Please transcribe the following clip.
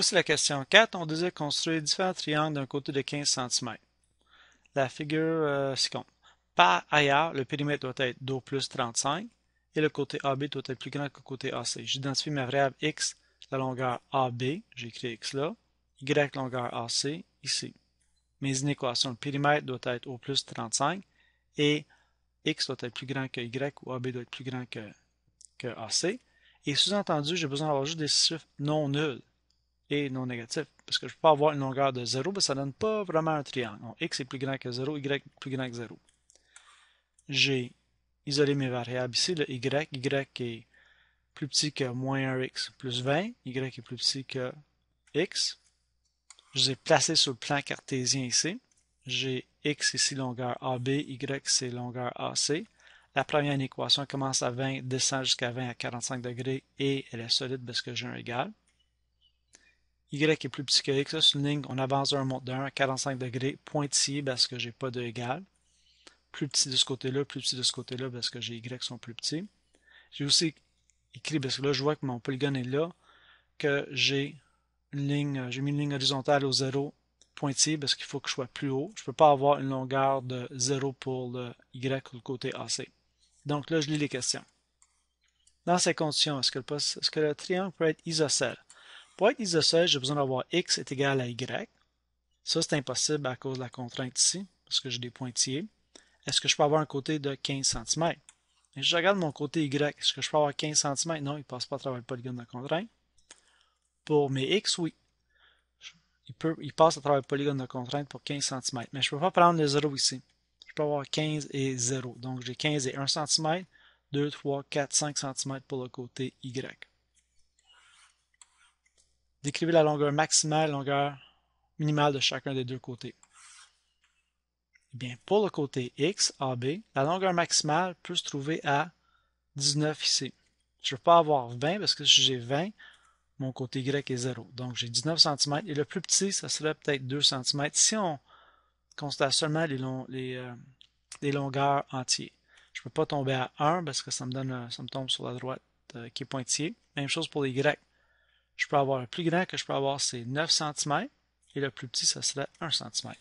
Voici la question 4. On désire construire différents triangles d'un côté de 15 cm. La figure euh, Par ailleurs, le périmètre doit être d'O plus 35 et le côté AB doit être plus grand que le côté AC. J'identifie ma variable X, la longueur AB, j'écris X là, Y longueur AC, ici. Mes inéquations, le périmètre doit être au plus 35 et X doit être plus grand que Y ou AB doit être plus grand que, que AC. Et sous-entendu, j'ai besoin d'avoir juste des chiffres non nuls et non négatif. Parce que je peux pas avoir une longueur de 0, mais ben, ça donne pas vraiment un triangle. Donc, x est plus grand que 0, y est plus grand que 0. J'ai isolé mes variables ici, le y, y est plus petit que moins 1x plus 20, y est plus petit que x. Je les ai placés sur le plan cartésien ici. J'ai x ici longueur AB, y c'est longueur AC. La première équation commence à 20, descend jusqu'à 20 à 45 degrés et elle est solide parce que j'ai un égal. Y est plus petit que X. sur une ligne, on avance d'un, monte à 45 degrés, pointillé parce que j'ai pas de égal. Plus petit de ce côté-là, plus petit de ce côté-là parce que j'ai Y qui sont plus petits. J'ai aussi écrit, parce que là, je vois que mon polygone est là, que j'ai une ligne, j'ai mis une ligne horizontale au 0 pointillé parce qu'il faut que je sois plus haut. Je ne peux pas avoir une longueur de 0 pour le Y ou le côté AC. Donc là, je lis les questions. Dans ces conditions, est -ce que le triangle peut être isocèle? Pour être isocèle, j'ai besoin d'avoir x est égal à y. Ça, c'est impossible à cause de la contrainte ici, parce que j'ai des pointillés. Est-ce que je peux avoir un côté de 15 cm? Et je regarde mon côté y. Est-ce que je peux avoir 15 cm? Non, il ne passe pas à travers le polygone de la contrainte. Pour mes x, oui. Il, il passe à travers le polygone de contrainte pour 15 cm. Mais je ne peux pas prendre le 0 ici. Je peux avoir 15 et 0. Donc j'ai 15 et 1 cm, 2, 3, 4, 5 cm pour le côté y. Décrivez la longueur maximale, la longueur minimale de chacun des deux côtés. Eh bien, pour le côté X, AB, la longueur maximale peut se trouver à 19 ici. Je ne veux pas avoir 20 parce que si j'ai 20, mon côté Y est 0. Donc j'ai 19 cm et le plus petit, ça serait peut-être 2 cm si on constate seulement les, euh, les, longueurs entières. Je ne peux pas tomber à 1 parce que ça me, donne, ça me tombe sur la droite euh, qui est pointillée. Même chose pour les Y je peux avoir le plus grand que je peux avoir, c'est 9 cm, et le plus petit, ce serait 1 cm.